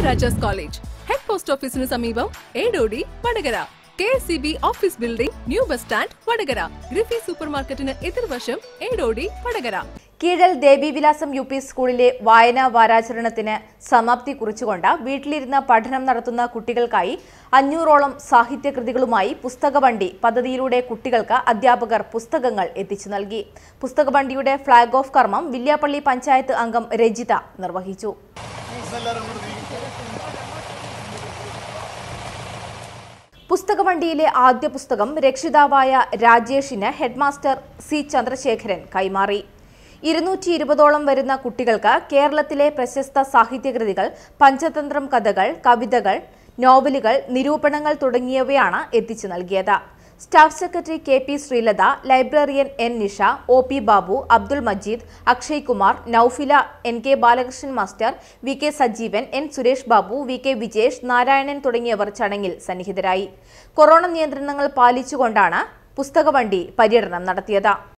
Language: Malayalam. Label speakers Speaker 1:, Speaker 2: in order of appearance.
Speaker 1: മഹാരാജാസ് കോളേജ് ഹെഡ് പോസ്റ്റ് ഓഫീസിന് സമീപം Edodi Vadakara K S C B office building new bus stand Vadakara ഗ്രിഫി സൂപ്പർ മാർക്കറ്റിന് എതിർവശം എഡോഡി വടകര
Speaker 2: കീഴൽ ദേവിവിലാസം യു പി സ്കൂളിലെ വായനാ വാരാചരണത്തിന് സമാപ്തി കുറിച്ചുകൊണ്ട് വീട്ടിലിരുന്ന് പഠനം നടത്തുന്ന കുട്ടികൾക്കായി അഞ്ഞൂറോളം സാഹിത്യകൃതികളുമായി പുസ്തകവണ്ടി പദ്ധതിയിലൂടെ കുട്ടികൾക്ക് അധ്യാപകർ പുസ്തകങ്ങൾ എത്തിച്ചു നൽകി പുസ്തകവണ്ടിയുടെ ഫ്ളാഗ് ഓഫ് കർമ്മം വില്യാപ്പള്ളി പഞ്ചായത്ത് അംഗം രജിത നിർവഹിച്ചു പുസ്തകവണ്ടിയിലെ ആദ്യ പുസ്തകം രക്ഷിതാവായ രാജേഷിന് ഹെഡ്മാസ്റ്റർ സി ചന്ദ്രശേഖരൻ കൈമാറി ഇരുന്നൂറ്റി ഇരുപതോളം വരുന്ന കുട്ടികൾക്ക് കേരളത്തിലെ പ്രശസ്ത സാഹിത്യകൃതികൾ പഞ്ചതന്ത്രം കഥകൾ കവിതകൾ നോവലുകൾ നിരൂപണങ്ങൾ തുടങ്ങിയവയാണ് എത്തിച്ചു നൽകിയത് staff secretary K P Sreelatha librarian N Nisha O P Babu Abdul Majeed Akshay Kumar Naufila N K Balakrishnan master V K Sajeevan N Suresh Babu V K Vijesh Narayanan തുടങ്ങിയവർ ചടങ്ങിൽ സന്നിഹിതരായി കൊറോണ നിയന്ത്രണങ്ങൾ പാലിച്ചുകൊണ്ടാണ് പുസ്തകവണ്ടി പര്യടനം നടത്തിയത്